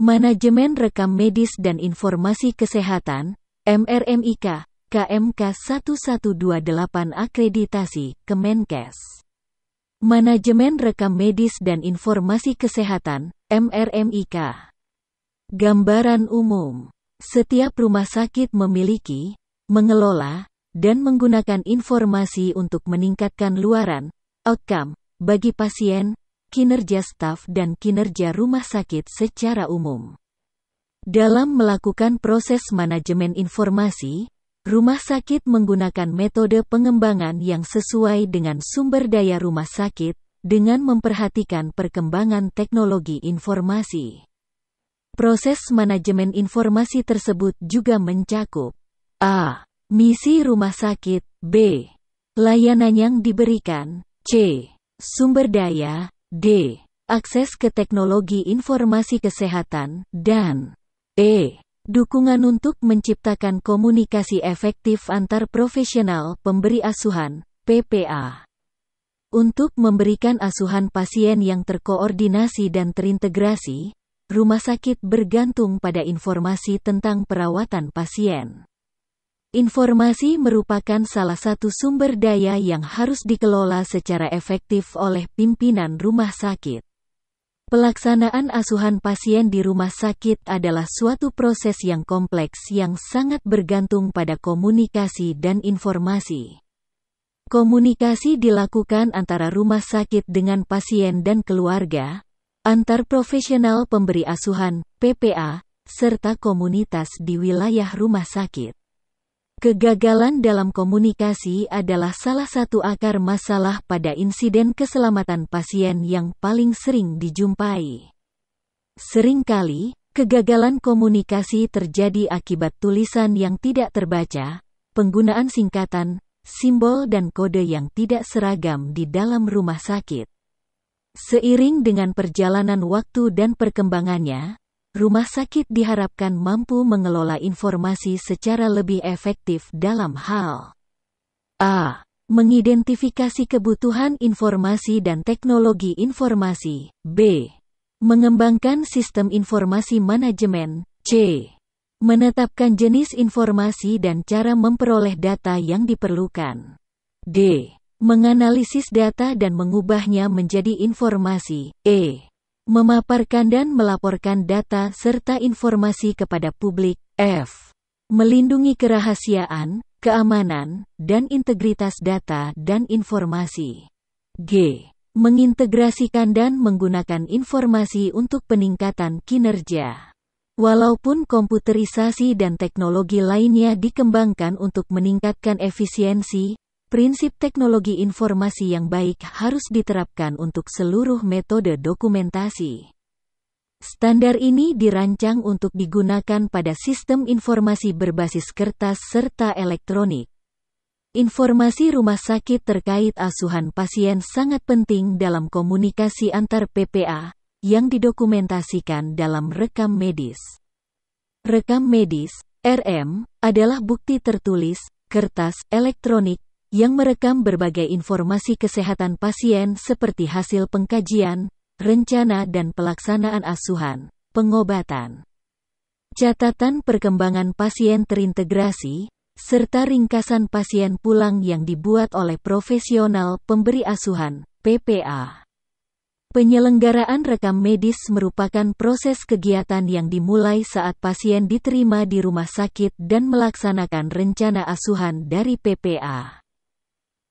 Manajemen Rekam Medis dan Informasi Kesehatan, MRMIK, KMK 1128 Akreditasi, Kemenkes. Manajemen Rekam Medis dan Informasi Kesehatan, MRMIK. Gambaran umum. Setiap rumah sakit memiliki, mengelola, dan menggunakan informasi untuk meningkatkan luaran, outcome, bagi pasien, kinerja staf dan kinerja rumah sakit secara umum. Dalam melakukan proses manajemen informasi, rumah sakit menggunakan metode pengembangan yang sesuai dengan sumber daya rumah sakit dengan memperhatikan perkembangan teknologi informasi. Proses manajemen informasi tersebut juga mencakup A. Misi rumah sakit B. Layanan yang diberikan C. Sumber daya D. Akses ke teknologi informasi kesehatan, dan E. Dukungan untuk menciptakan komunikasi efektif antar profesional pemberi asuhan, PPA. Untuk memberikan asuhan pasien yang terkoordinasi dan terintegrasi, rumah sakit bergantung pada informasi tentang perawatan pasien. Informasi merupakan salah satu sumber daya yang harus dikelola secara efektif oleh pimpinan rumah sakit. Pelaksanaan asuhan pasien di rumah sakit adalah suatu proses yang kompleks yang sangat bergantung pada komunikasi dan informasi. Komunikasi dilakukan antara rumah sakit dengan pasien dan keluarga, antar profesional pemberi asuhan (PPA), serta komunitas di wilayah rumah sakit. Kegagalan dalam komunikasi adalah salah satu akar masalah pada insiden keselamatan pasien yang paling sering dijumpai. Seringkali, kegagalan komunikasi terjadi akibat tulisan yang tidak terbaca, penggunaan singkatan, simbol dan kode yang tidak seragam di dalam rumah sakit. Seiring dengan perjalanan waktu dan perkembangannya, Rumah sakit diharapkan mampu mengelola informasi secara lebih efektif dalam hal A. Mengidentifikasi kebutuhan informasi dan teknologi informasi B. Mengembangkan sistem informasi manajemen C. Menetapkan jenis informasi dan cara memperoleh data yang diperlukan D. Menganalisis data dan mengubahnya menjadi informasi E memaparkan dan melaporkan data serta informasi kepada publik, F. Melindungi kerahasiaan, keamanan, dan integritas data dan informasi. G. Mengintegrasikan dan menggunakan informasi untuk peningkatan kinerja. Walaupun komputerisasi dan teknologi lainnya dikembangkan untuk meningkatkan efisiensi, Prinsip teknologi informasi yang baik harus diterapkan untuk seluruh metode dokumentasi. Standar ini dirancang untuk digunakan pada sistem informasi berbasis kertas serta elektronik. Informasi rumah sakit terkait asuhan pasien sangat penting dalam komunikasi antar PPA, yang didokumentasikan dalam rekam medis. Rekam medis, RM, adalah bukti tertulis, kertas, elektronik, yang merekam berbagai informasi kesehatan pasien seperti hasil pengkajian, rencana dan pelaksanaan asuhan, pengobatan, catatan perkembangan pasien terintegrasi, serta ringkasan pasien pulang yang dibuat oleh profesional pemberi asuhan, PPA. Penyelenggaraan rekam medis merupakan proses kegiatan yang dimulai saat pasien diterima di rumah sakit dan melaksanakan rencana asuhan dari PPA.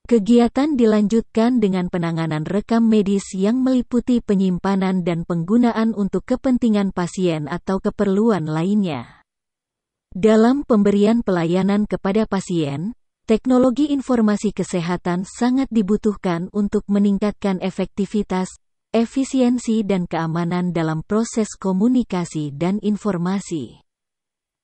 Kegiatan dilanjutkan dengan penanganan rekam medis yang meliputi penyimpanan dan penggunaan untuk kepentingan pasien atau keperluan lainnya. Dalam pemberian pelayanan kepada pasien, teknologi informasi kesehatan sangat dibutuhkan untuk meningkatkan efektivitas, efisiensi dan keamanan dalam proses komunikasi dan informasi.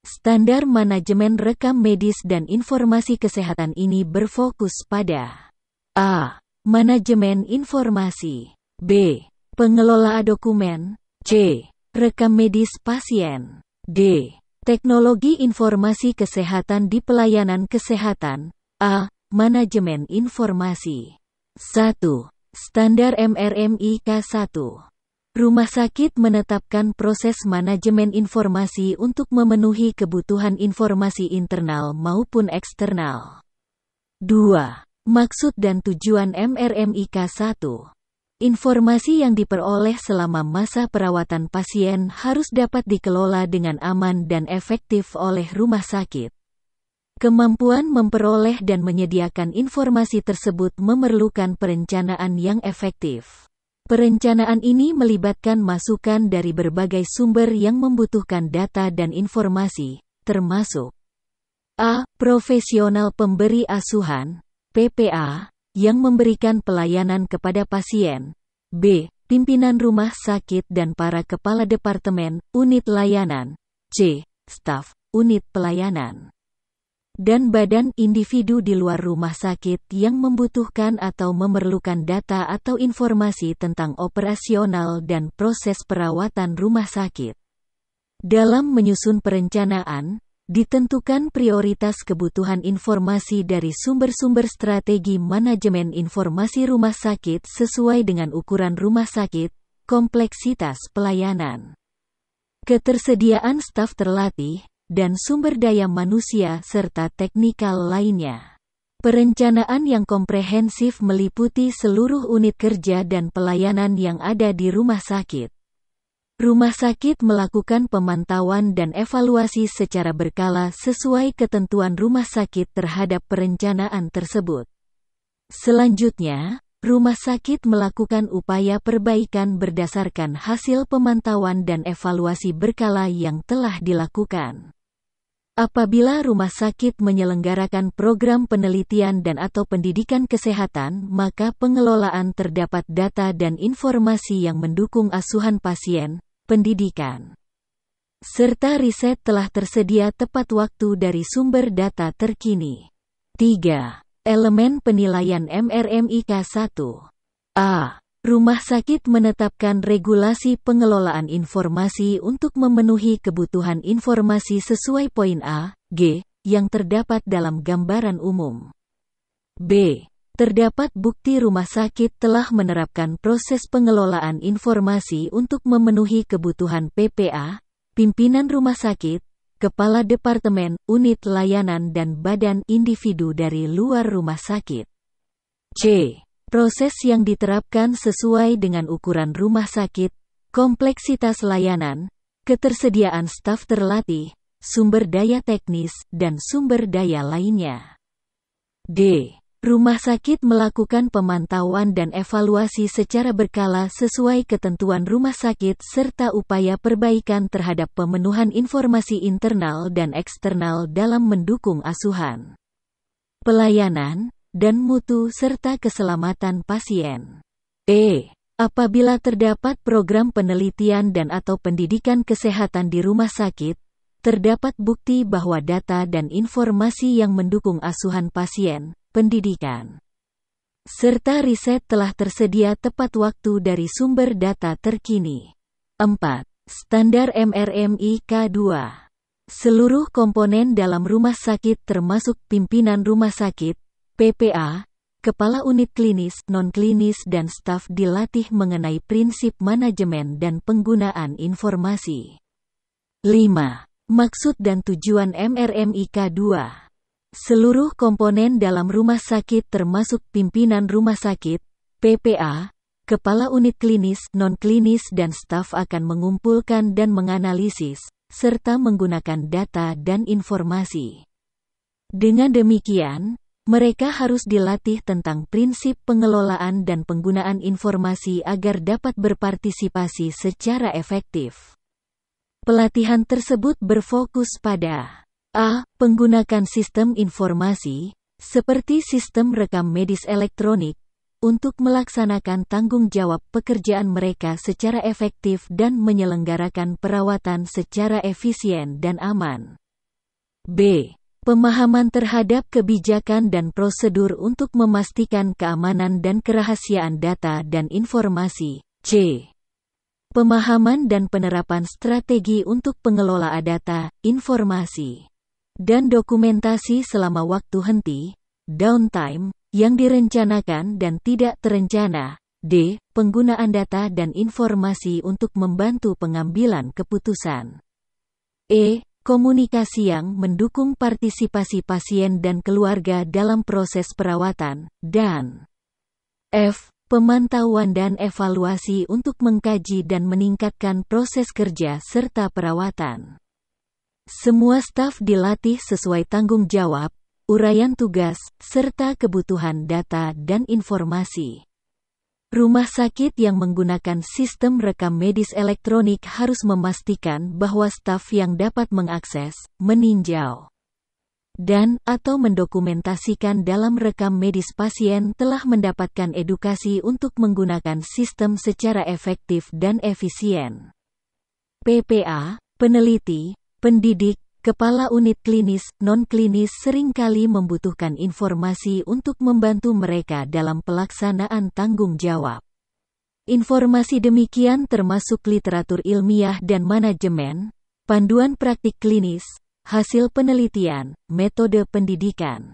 Standar manajemen rekam medis dan informasi kesehatan ini berfokus pada A. Manajemen informasi B. Pengelola dokumen C. Rekam medis pasien D. Teknologi informasi kesehatan di pelayanan kesehatan A. Manajemen informasi 1. Standar MRMIK 1 Rumah sakit menetapkan proses manajemen informasi untuk memenuhi kebutuhan informasi internal maupun eksternal. 2. Maksud dan tujuan MRMIK 1 Informasi yang diperoleh selama masa perawatan pasien harus dapat dikelola dengan aman dan efektif oleh rumah sakit. Kemampuan memperoleh dan menyediakan informasi tersebut memerlukan perencanaan yang efektif. Perencanaan ini melibatkan masukan dari berbagai sumber yang membutuhkan data dan informasi, termasuk A. Profesional pemberi asuhan (PPA) yang memberikan pelayanan kepada pasien. B. Pimpinan rumah sakit dan para kepala departemen, unit layanan. C. Staf, unit pelayanan dan badan individu di luar rumah sakit yang membutuhkan atau memerlukan data atau informasi tentang operasional dan proses perawatan rumah sakit. Dalam menyusun perencanaan, ditentukan prioritas kebutuhan informasi dari sumber-sumber strategi manajemen informasi rumah sakit sesuai dengan ukuran rumah sakit, kompleksitas pelayanan. Ketersediaan staf terlatih, dan sumber daya manusia serta teknikal lainnya. Perencanaan yang komprehensif meliputi seluruh unit kerja dan pelayanan yang ada di rumah sakit. Rumah sakit melakukan pemantauan dan evaluasi secara berkala sesuai ketentuan rumah sakit terhadap perencanaan tersebut. Selanjutnya, rumah sakit melakukan upaya perbaikan berdasarkan hasil pemantauan dan evaluasi berkala yang telah dilakukan. Apabila rumah sakit menyelenggarakan program penelitian dan atau pendidikan kesehatan, maka pengelolaan terdapat data dan informasi yang mendukung asuhan pasien, pendidikan, serta riset telah tersedia tepat waktu dari sumber data terkini. 3. Elemen penilaian MRMIK 1 A. Rumah sakit menetapkan regulasi pengelolaan informasi untuk memenuhi kebutuhan informasi sesuai poin A, G, yang terdapat dalam gambaran umum. B. Terdapat bukti rumah sakit telah menerapkan proses pengelolaan informasi untuk memenuhi kebutuhan PPA, pimpinan rumah sakit, kepala departemen, unit layanan dan badan individu dari luar rumah sakit. C. Proses yang diterapkan sesuai dengan ukuran rumah sakit, kompleksitas layanan, ketersediaan staf terlatih, sumber daya teknis, dan sumber daya lainnya. D. Rumah sakit melakukan pemantauan dan evaluasi secara berkala sesuai ketentuan rumah sakit serta upaya perbaikan terhadap pemenuhan informasi internal dan eksternal dalam mendukung asuhan. Pelayanan, dan mutu serta keselamatan pasien. E. Apabila terdapat program penelitian dan atau pendidikan kesehatan di rumah sakit, terdapat bukti bahwa data dan informasi yang mendukung asuhan pasien, pendidikan, serta riset telah tersedia tepat waktu dari sumber data terkini. 4. Standar MRMI K2 Seluruh komponen dalam rumah sakit termasuk pimpinan rumah sakit, PPA, Kepala Unit Klinis, Non-Klinis dan staf dilatih mengenai prinsip manajemen dan penggunaan informasi. 5. Maksud dan tujuan MRMIK 2 Seluruh komponen dalam rumah sakit termasuk pimpinan rumah sakit, PPA, Kepala Unit Klinis, Non-Klinis dan staf akan mengumpulkan dan menganalisis, serta menggunakan data dan informasi. Dengan demikian, mereka harus dilatih tentang prinsip pengelolaan dan penggunaan informasi agar dapat berpartisipasi secara efektif. Pelatihan tersebut berfokus pada A. Penggunakan sistem informasi, seperti sistem rekam medis elektronik, untuk melaksanakan tanggung jawab pekerjaan mereka secara efektif dan menyelenggarakan perawatan secara efisien dan aman. B Pemahaman terhadap kebijakan dan prosedur untuk memastikan keamanan dan kerahasiaan data dan informasi. C. Pemahaman dan penerapan strategi untuk pengelolaan data, informasi, dan dokumentasi selama waktu henti, downtime, yang direncanakan dan tidak terencana. D. Penggunaan data dan informasi untuk membantu pengambilan keputusan. E komunikasi yang mendukung partisipasi pasien dan keluarga dalam proses perawatan, dan F. Pemantauan dan evaluasi untuk mengkaji dan meningkatkan proses kerja serta perawatan. Semua staf dilatih sesuai tanggung jawab, uraian tugas, serta kebutuhan data dan informasi. Rumah sakit yang menggunakan sistem rekam medis elektronik harus memastikan bahwa staf yang dapat mengakses, meninjau, dan atau mendokumentasikan dalam rekam medis pasien telah mendapatkan edukasi untuk menggunakan sistem secara efektif dan efisien. PPA, peneliti, pendidik, Kepala unit klinis, non-klinis seringkali membutuhkan informasi untuk membantu mereka dalam pelaksanaan tanggung jawab. Informasi demikian termasuk literatur ilmiah dan manajemen, panduan praktik klinis, hasil penelitian, metode pendidikan,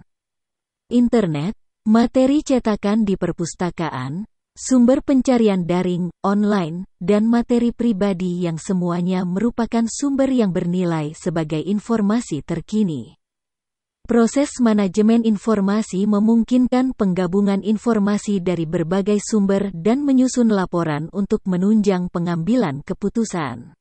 internet, materi cetakan di perpustakaan, sumber pencarian daring, online, dan materi pribadi yang semuanya merupakan sumber yang bernilai sebagai informasi terkini. Proses manajemen informasi memungkinkan penggabungan informasi dari berbagai sumber dan menyusun laporan untuk menunjang pengambilan keputusan.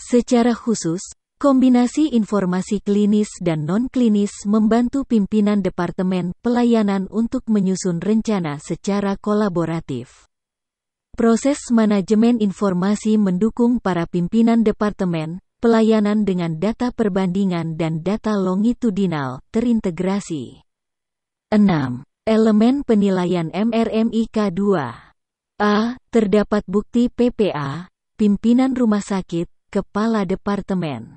Secara khusus, Kombinasi informasi klinis dan non-klinis membantu pimpinan Departemen Pelayanan untuk menyusun rencana secara kolaboratif. Proses manajemen informasi mendukung para pimpinan Departemen Pelayanan dengan data perbandingan dan data longitudinal terintegrasi. 6. Elemen penilaian MRMIK 2 A. Terdapat bukti PPA, pimpinan rumah sakit, kepala departemen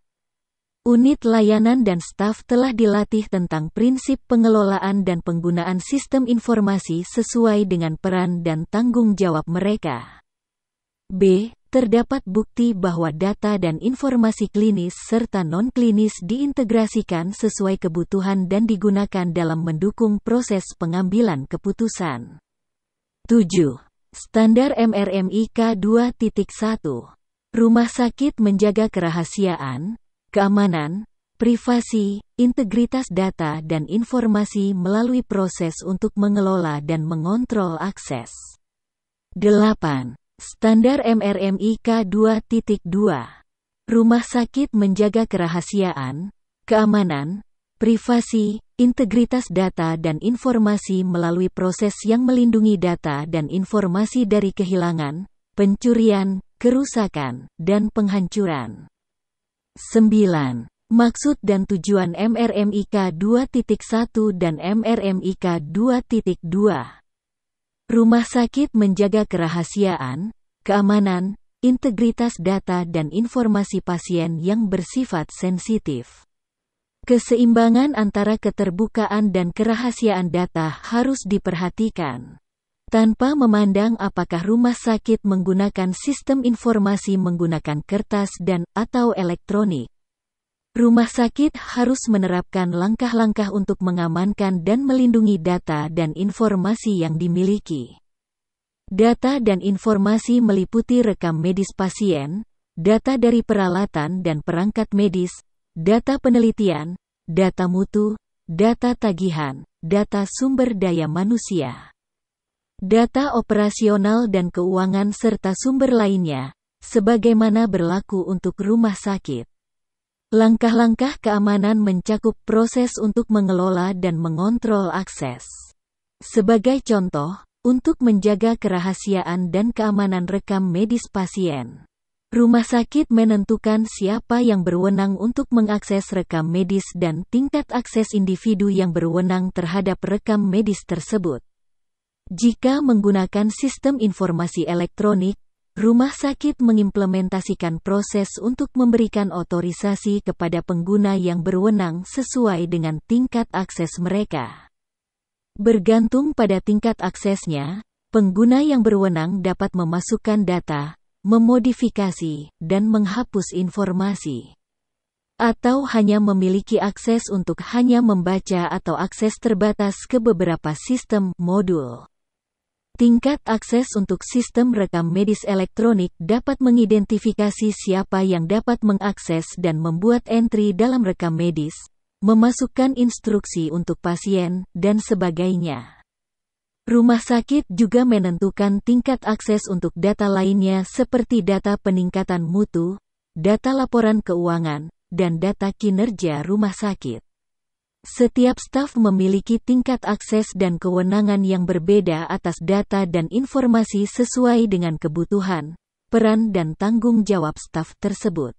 unit layanan dan staf telah dilatih tentang prinsip pengelolaan dan penggunaan sistem informasi sesuai dengan peran dan tanggung jawab mereka. B. Terdapat bukti bahwa data dan informasi klinis serta non-klinis diintegrasikan sesuai kebutuhan dan digunakan dalam mendukung proses pengambilan keputusan. 7. Standar MRMIK 2.1 Rumah sakit menjaga kerahasiaan, keamanan, privasi, integritas data dan informasi melalui proses untuk mengelola dan mengontrol akses. 8. Standar MRMIK 2.2 Rumah sakit menjaga kerahasiaan, keamanan, privasi, integritas data dan informasi melalui proses yang melindungi data dan informasi dari kehilangan, pencurian, kerusakan, dan penghancuran. 9. Maksud dan tujuan MRMIK 2.1 dan MRMIK 2.2 Rumah sakit menjaga kerahasiaan, keamanan, integritas data dan informasi pasien yang bersifat sensitif. Keseimbangan antara keterbukaan dan kerahasiaan data harus diperhatikan tanpa memandang apakah rumah sakit menggunakan sistem informasi menggunakan kertas dan atau elektronik. Rumah sakit harus menerapkan langkah-langkah untuk mengamankan dan melindungi data dan informasi yang dimiliki. Data dan informasi meliputi rekam medis pasien, data dari peralatan dan perangkat medis, data penelitian, data mutu, data tagihan, data sumber daya manusia data operasional dan keuangan serta sumber lainnya, sebagaimana berlaku untuk rumah sakit. Langkah-langkah keamanan mencakup proses untuk mengelola dan mengontrol akses. Sebagai contoh, untuk menjaga kerahasiaan dan keamanan rekam medis pasien. Rumah sakit menentukan siapa yang berwenang untuk mengakses rekam medis dan tingkat akses individu yang berwenang terhadap rekam medis tersebut. Jika menggunakan sistem informasi elektronik, rumah sakit mengimplementasikan proses untuk memberikan otorisasi kepada pengguna yang berwenang sesuai dengan tingkat akses mereka. Bergantung pada tingkat aksesnya, pengguna yang berwenang dapat memasukkan data, memodifikasi, dan menghapus informasi atau hanya memiliki akses untuk hanya membaca atau akses terbatas ke beberapa sistem modul. Tingkat akses untuk sistem rekam medis elektronik dapat mengidentifikasi siapa yang dapat mengakses dan membuat entry dalam rekam medis, memasukkan instruksi untuk pasien, dan sebagainya. Rumah sakit juga menentukan tingkat akses untuk data lainnya seperti data peningkatan mutu, data laporan keuangan, dan data kinerja rumah sakit. Setiap staf memiliki tingkat akses dan kewenangan yang berbeda atas data dan informasi sesuai dengan kebutuhan, peran dan tanggung jawab staf tersebut.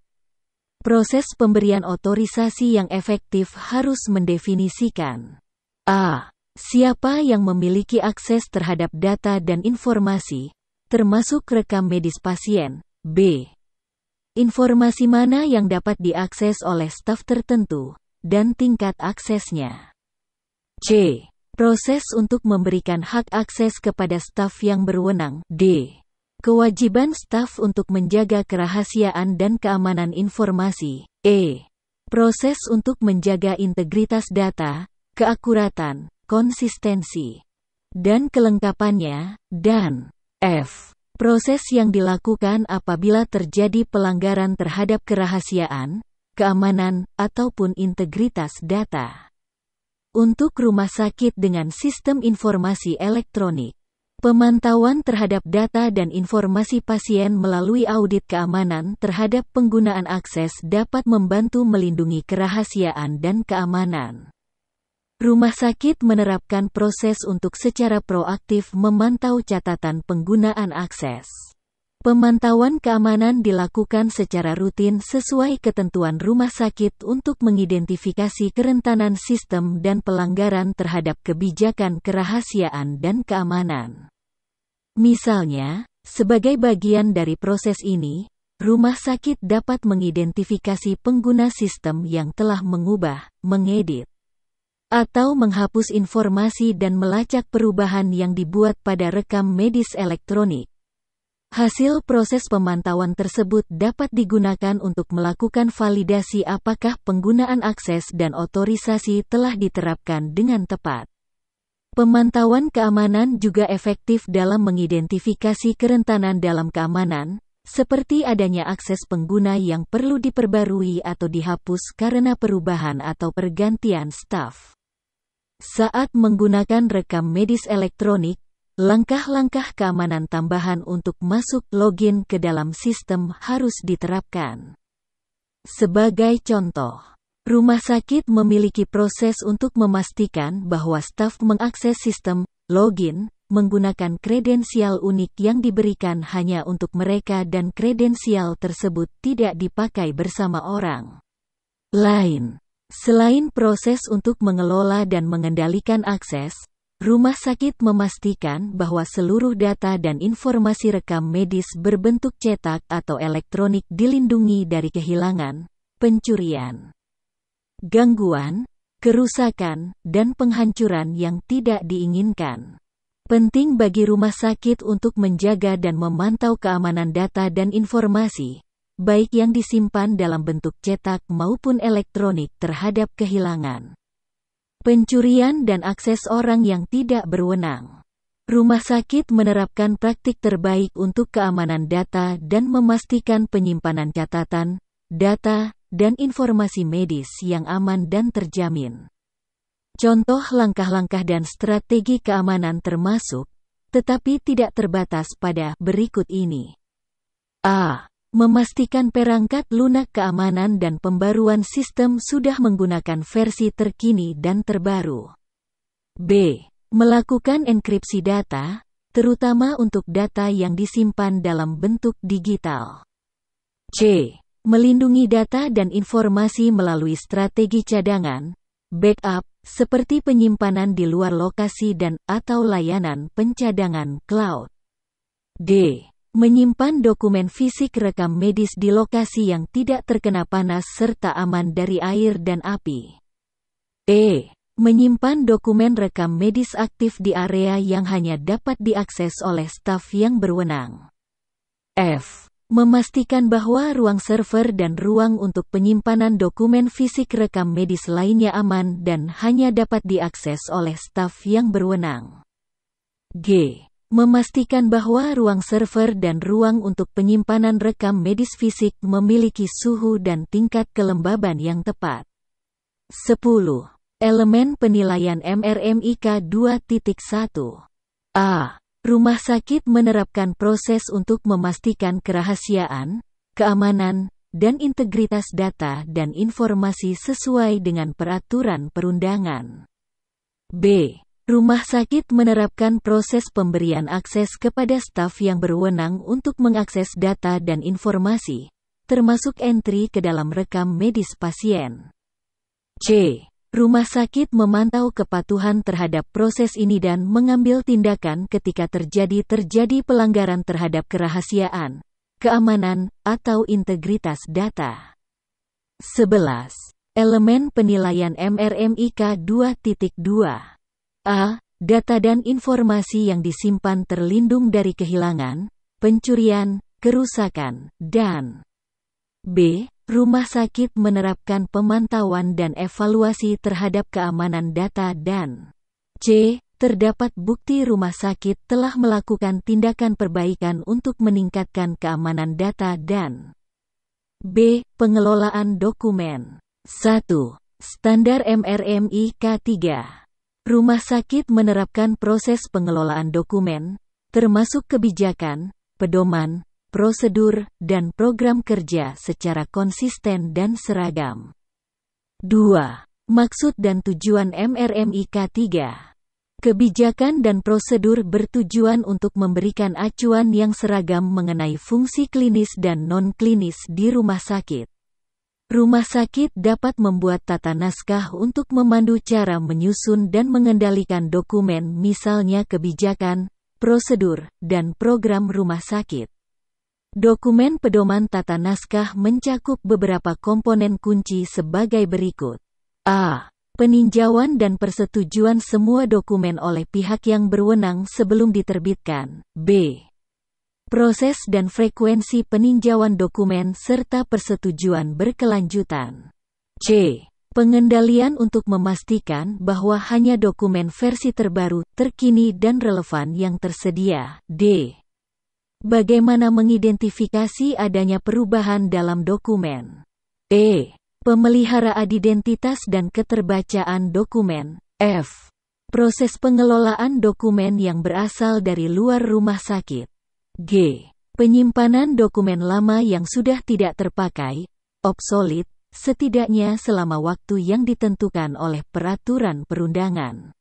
Proses pemberian otorisasi yang efektif harus mendefinisikan A. Siapa yang memiliki akses terhadap data dan informasi, termasuk rekam medis pasien. B. Informasi mana yang dapat diakses oleh staf tertentu, dan tingkat aksesnya. C. Proses untuk memberikan hak akses kepada staf yang berwenang. D. Kewajiban staf untuk menjaga kerahasiaan dan keamanan informasi. E. Proses untuk menjaga integritas data, keakuratan, konsistensi, dan kelengkapannya, dan F. Proses yang dilakukan apabila terjadi pelanggaran terhadap kerahasiaan, keamanan, ataupun integritas data. Untuk rumah sakit dengan sistem informasi elektronik, Pemantauan terhadap data dan informasi pasien melalui audit keamanan terhadap penggunaan akses dapat membantu melindungi kerahasiaan dan keamanan. Rumah sakit menerapkan proses untuk secara proaktif memantau catatan penggunaan akses. Pemantauan keamanan dilakukan secara rutin sesuai ketentuan rumah sakit untuk mengidentifikasi kerentanan sistem dan pelanggaran terhadap kebijakan kerahasiaan dan keamanan. Misalnya, sebagai bagian dari proses ini, rumah sakit dapat mengidentifikasi pengguna sistem yang telah mengubah, mengedit, atau menghapus informasi dan melacak perubahan yang dibuat pada rekam medis elektronik Hasil proses pemantauan tersebut dapat digunakan untuk melakukan validasi apakah penggunaan akses dan otorisasi telah diterapkan dengan tepat. Pemantauan keamanan juga efektif dalam mengidentifikasi kerentanan dalam keamanan, seperti adanya akses pengguna yang perlu diperbarui atau dihapus karena perubahan atau pergantian staf. Saat menggunakan rekam medis elektronik, Langkah-langkah keamanan tambahan untuk masuk login ke dalam sistem harus diterapkan. Sebagai contoh, rumah sakit memiliki proses untuk memastikan bahwa staf mengakses sistem login menggunakan kredensial unik yang diberikan hanya untuk mereka dan kredensial tersebut tidak dipakai bersama orang lain. Selain proses untuk mengelola dan mengendalikan akses, Rumah sakit memastikan bahwa seluruh data dan informasi rekam medis berbentuk cetak atau elektronik dilindungi dari kehilangan, pencurian, gangguan, kerusakan, dan penghancuran yang tidak diinginkan. Penting bagi rumah sakit untuk menjaga dan memantau keamanan data dan informasi, baik yang disimpan dalam bentuk cetak maupun elektronik terhadap kehilangan pencurian dan akses orang yang tidak berwenang. Rumah sakit menerapkan praktik terbaik untuk keamanan data dan memastikan penyimpanan catatan, data, dan informasi medis yang aman dan terjamin. Contoh langkah-langkah dan strategi keamanan termasuk, tetapi tidak terbatas pada berikut ini. A memastikan perangkat lunak keamanan dan pembaruan sistem sudah menggunakan versi terkini dan terbaru. B. Melakukan enkripsi data, terutama untuk data yang disimpan dalam bentuk digital. C. Melindungi data dan informasi melalui strategi cadangan, backup, seperti penyimpanan di luar lokasi dan atau layanan pencadangan cloud. D menyimpan dokumen fisik rekam medis di lokasi yang tidak terkena panas serta aman dari air dan api. E. Menyimpan dokumen rekam medis aktif di area yang hanya dapat diakses oleh staf yang berwenang. F. Memastikan bahwa ruang server dan ruang untuk penyimpanan dokumen fisik rekam medis lainnya aman dan hanya dapat diakses oleh staf yang berwenang. G Memastikan bahwa ruang server dan ruang untuk penyimpanan rekam medis fisik memiliki suhu dan tingkat kelembaban yang tepat. 10. Elemen penilaian MRMIK 2.1 A. Rumah sakit menerapkan proses untuk memastikan kerahasiaan, keamanan, dan integritas data dan informasi sesuai dengan peraturan perundangan. B. Rumah sakit menerapkan proses pemberian akses kepada staf yang berwenang untuk mengakses data dan informasi, termasuk entry ke dalam rekam medis pasien. C. Rumah sakit memantau kepatuhan terhadap proses ini dan mengambil tindakan ketika terjadi terjadi pelanggaran terhadap kerahasiaan, keamanan, atau integritas data. 11. Elemen penilaian MRMIK 2.2 A. Data dan informasi yang disimpan terlindung dari kehilangan, pencurian, kerusakan, dan B. Rumah sakit menerapkan pemantauan dan evaluasi terhadap keamanan data dan C. Terdapat bukti rumah sakit telah melakukan tindakan perbaikan untuk meningkatkan keamanan data dan B. Pengelolaan dokumen 1. Standar MRMI K3 Rumah sakit menerapkan proses pengelolaan dokumen, termasuk kebijakan, pedoman, prosedur, dan program kerja secara konsisten dan seragam. 2. Maksud dan tujuan MRMIK 3 Kebijakan dan prosedur bertujuan untuk memberikan acuan yang seragam mengenai fungsi klinis dan non-klinis di rumah sakit. Rumah sakit dapat membuat tata naskah untuk memandu cara menyusun dan mengendalikan dokumen misalnya kebijakan, prosedur, dan program rumah sakit. Dokumen pedoman tata naskah mencakup beberapa komponen kunci sebagai berikut. A. Peninjauan dan persetujuan semua dokumen oleh pihak yang berwenang sebelum diterbitkan. B proses dan frekuensi peninjauan dokumen serta persetujuan berkelanjutan. C. Pengendalian untuk memastikan bahwa hanya dokumen versi terbaru, terkini dan relevan yang tersedia. D. Bagaimana mengidentifikasi adanya perubahan dalam dokumen. E. Pemeliharaan identitas dan keterbacaan dokumen. F. Proses pengelolaan dokumen yang berasal dari luar rumah sakit. G. Penyimpanan dokumen lama yang sudah tidak terpakai, obsolit, setidaknya selama waktu yang ditentukan oleh peraturan perundangan.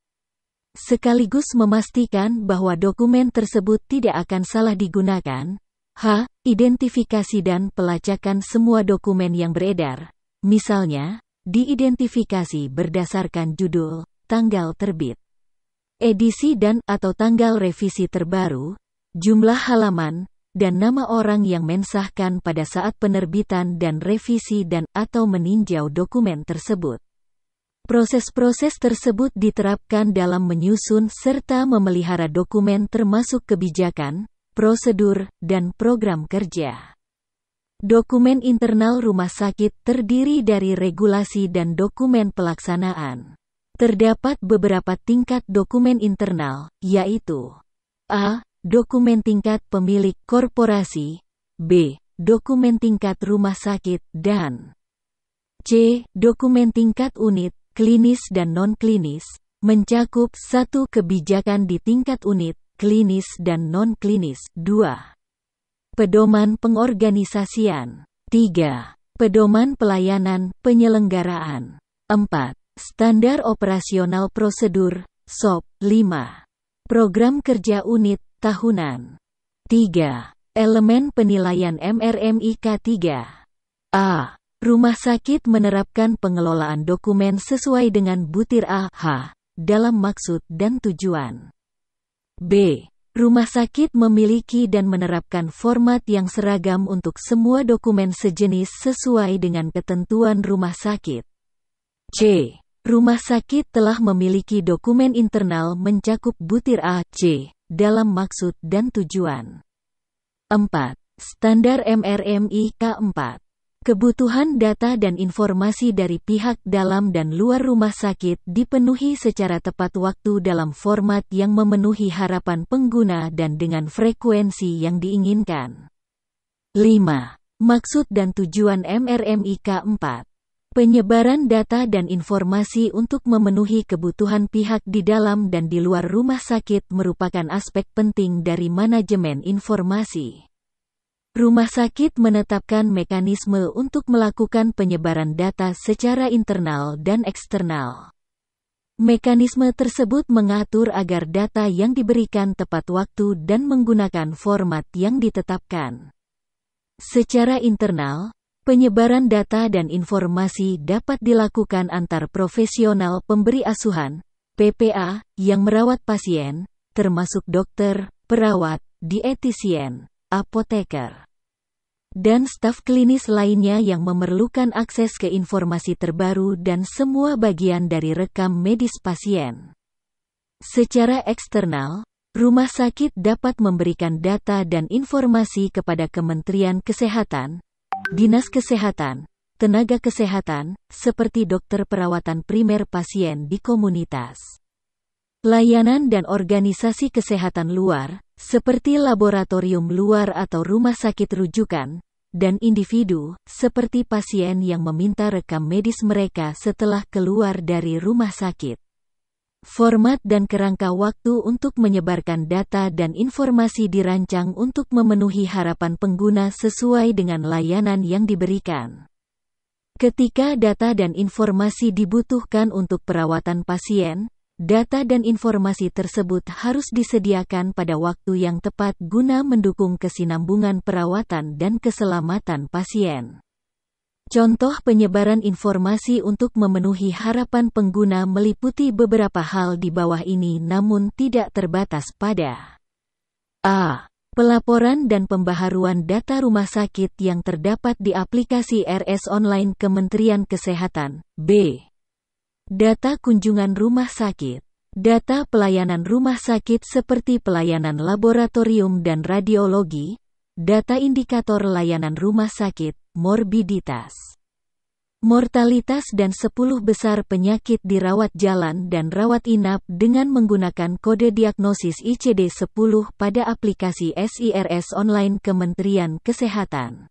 Sekaligus memastikan bahwa dokumen tersebut tidak akan salah digunakan. H. Identifikasi dan pelacakan semua dokumen yang beredar. Misalnya, diidentifikasi berdasarkan judul, tanggal terbit, edisi dan atau tanggal revisi terbaru, jumlah halaman, dan nama orang yang mensahkan pada saat penerbitan dan revisi dan atau meninjau dokumen tersebut. Proses-proses tersebut diterapkan dalam menyusun serta memelihara dokumen termasuk kebijakan, prosedur, dan program kerja. Dokumen internal rumah sakit terdiri dari regulasi dan dokumen pelaksanaan. Terdapat beberapa tingkat dokumen internal, yaitu A dokumen tingkat pemilik korporasi, B. dokumen tingkat rumah sakit, dan C. dokumen tingkat unit, klinis dan non-klinis, mencakup satu kebijakan di tingkat unit, klinis dan non-klinis, 2. Pedoman pengorganisasian, 3. Pedoman pelayanan penyelenggaraan, 4. Standar operasional prosedur, SOP, 5. Program kerja unit tahunan. 3. Elemen penilaian MRMI k 3. A. Rumah sakit menerapkan pengelolaan dokumen sesuai dengan butir A, H, dalam maksud dan tujuan. B. Rumah sakit memiliki dan menerapkan format yang seragam untuk semua dokumen sejenis sesuai dengan ketentuan rumah sakit. C. Rumah sakit telah memiliki dokumen internal mencakup butir A, C, dalam maksud dan tujuan. 4. Standar MRMI K4 Kebutuhan data dan informasi dari pihak dalam dan luar rumah sakit dipenuhi secara tepat waktu dalam format yang memenuhi harapan pengguna dan dengan frekuensi yang diinginkan. 5. Maksud dan tujuan MRMI k 4 Penyebaran data dan informasi untuk memenuhi kebutuhan pihak di dalam dan di luar rumah sakit merupakan aspek penting dari manajemen informasi. Rumah sakit menetapkan mekanisme untuk melakukan penyebaran data secara internal dan eksternal. Mekanisme tersebut mengatur agar data yang diberikan tepat waktu dan menggunakan format yang ditetapkan. Secara internal, Penyebaran data dan informasi dapat dilakukan antar profesional pemberi asuhan, PPA, yang merawat pasien, termasuk dokter, perawat, dietisien, apoteker, dan staf klinis lainnya yang memerlukan akses ke informasi terbaru dan semua bagian dari rekam medis pasien. Secara eksternal, rumah sakit dapat memberikan data dan informasi kepada Kementerian Kesehatan, Dinas Kesehatan, tenaga kesehatan, seperti dokter perawatan primer pasien di komunitas. Layanan dan organisasi kesehatan luar, seperti laboratorium luar atau rumah sakit rujukan, dan individu, seperti pasien yang meminta rekam medis mereka setelah keluar dari rumah sakit. Format dan kerangka waktu untuk menyebarkan data dan informasi dirancang untuk memenuhi harapan pengguna sesuai dengan layanan yang diberikan. Ketika data dan informasi dibutuhkan untuk perawatan pasien, data dan informasi tersebut harus disediakan pada waktu yang tepat guna mendukung kesinambungan perawatan dan keselamatan pasien. Contoh penyebaran informasi untuk memenuhi harapan pengguna meliputi beberapa hal di bawah ini namun tidak terbatas pada A. Pelaporan dan pembaharuan data rumah sakit yang terdapat di aplikasi RS Online Kementerian Kesehatan. B. Data kunjungan rumah sakit. Data pelayanan rumah sakit seperti pelayanan laboratorium dan radiologi, data indikator layanan rumah sakit, morbiditas. Mortalitas dan 10 besar penyakit dirawat jalan dan rawat inap dengan menggunakan kode diagnosis ICD-10 pada aplikasi SIRS online Kementerian Kesehatan.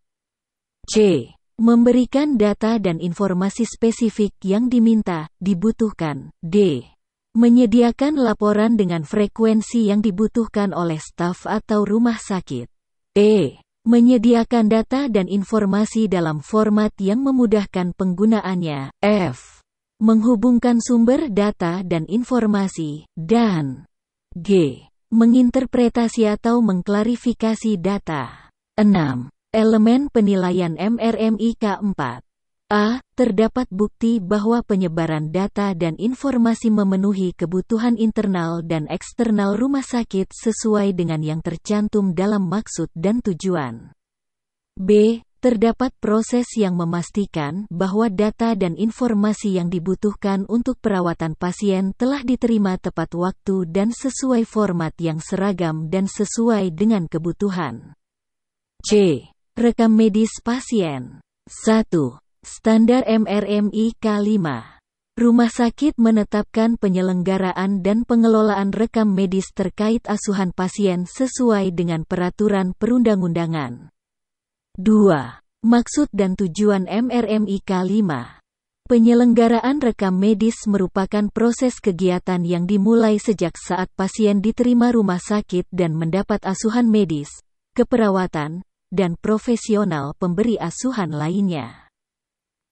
C. Memberikan data dan informasi spesifik yang diminta, dibutuhkan. D. Menyediakan laporan dengan frekuensi yang dibutuhkan oleh staf atau rumah sakit. E menyediakan data dan informasi dalam format yang memudahkan penggunaannya, F. Menghubungkan sumber data dan informasi, dan G. Menginterpretasi atau mengklarifikasi data. 6. Elemen penilaian k 4 A. Terdapat bukti bahwa penyebaran data dan informasi memenuhi kebutuhan internal dan eksternal rumah sakit sesuai dengan yang tercantum dalam maksud dan tujuan. B. Terdapat proses yang memastikan bahwa data dan informasi yang dibutuhkan untuk perawatan pasien telah diterima tepat waktu dan sesuai format yang seragam dan sesuai dengan kebutuhan. C. Rekam medis pasien 1. Standar MRMI K5 Rumah sakit menetapkan penyelenggaraan dan pengelolaan rekam medis terkait asuhan pasien sesuai dengan peraturan perundang-undangan. 2. Maksud dan tujuan MRMI 5 Penyelenggaraan rekam medis merupakan proses kegiatan yang dimulai sejak saat pasien diterima rumah sakit dan mendapat asuhan medis, keperawatan, dan profesional pemberi asuhan lainnya.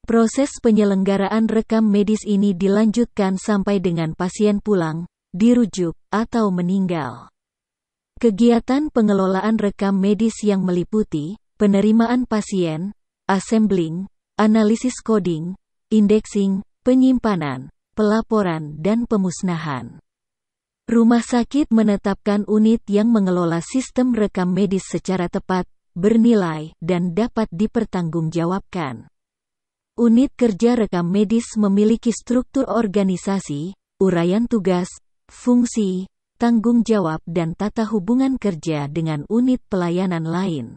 Proses penyelenggaraan rekam medis ini dilanjutkan sampai dengan pasien pulang, dirujuk, atau meninggal. Kegiatan pengelolaan rekam medis yang meliputi penerimaan pasien, assembling, analisis coding, indexing, penyimpanan, pelaporan dan pemusnahan. Rumah sakit menetapkan unit yang mengelola sistem rekam medis secara tepat, bernilai, dan dapat dipertanggungjawabkan. Unit kerja rekam medis memiliki struktur organisasi, uraian tugas, fungsi, tanggung jawab dan tata hubungan kerja dengan unit pelayanan lain.